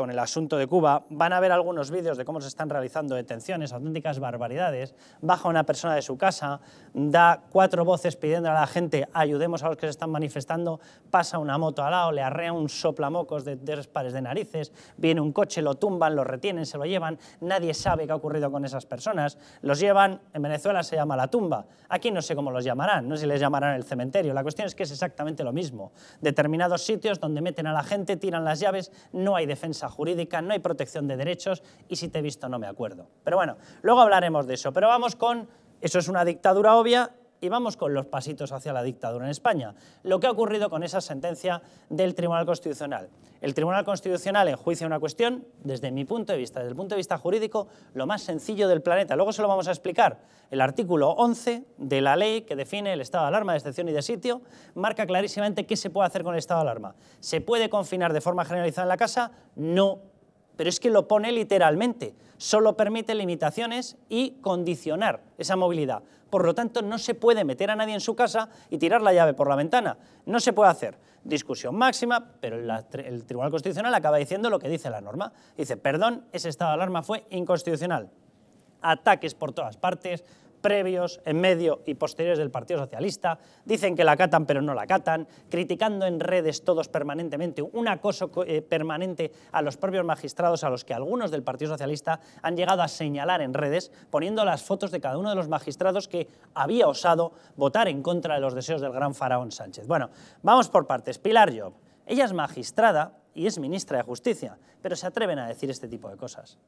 con el asunto de Cuba, van a ver algunos vídeos de cómo se están realizando detenciones, auténticas barbaridades. Baja una persona de su casa, da cuatro voces pidiendo a la gente ayudemos a los que se están manifestando, pasa una moto al lado, le arrea un soplamocos de tres pares de narices, viene un coche, lo tumban, lo retienen, se lo llevan, nadie sabe qué ha ocurrido con esas personas, los llevan, en Venezuela se llama la tumba, aquí no sé cómo los llamarán, no sé si les llamarán el cementerio, la cuestión es que es exactamente lo mismo. Determinados sitios donde meten a la gente, tiran las llaves, no hay defensa jurídica, no hay protección de derechos y si te he visto no me acuerdo. Pero bueno, luego hablaremos de eso. Pero vamos con, eso es una dictadura obvia, y vamos con los pasitos hacia la dictadura en España. Lo que ha ocurrido con esa sentencia del Tribunal Constitucional. El Tribunal Constitucional enjuicia una cuestión, desde mi punto de vista, desde el punto de vista jurídico, lo más sencillo del planeta. Luego se lo vamos a explicar. El artículo 11 de la ley que define el estado de alarma, de excepción y de sitio, marca clarísimamente qué se puede hacer con el estado de alarma. ¿Se puede confinar de forma generalizada en la casa? No pero es que lo pone literalmente. Solo permite limitaciones y condicionar esa movilidad. Por lo tanto, no se puede meter a nadie en su casa y tirar la llave por la ventana. No se puede hacer. Discusión máxima, pero el Tribunal Constitucional acaba diciendo lo que dice la norma. Dice, perdón, ese estado de alarma fue inconstitucional. Ataques por todas partes, previos, en medio y posteriores del Partido Socialista, dicen que la catan pero no la catan, criticando en redes todos permanentemente, un acoso eh, permanente a los propios magistrados a los que algunos del Partido Socialista han llegado a señalar en redes, poniendo las fotos de cada uno de los magistrados que había osado votar en contra de los deseos del gran faraón Sánchez. Bueno, vamos por partes. Pilar Job, ella es magistrada y es ministra de Justicia, pero se atreven a decir este tipo de cosas.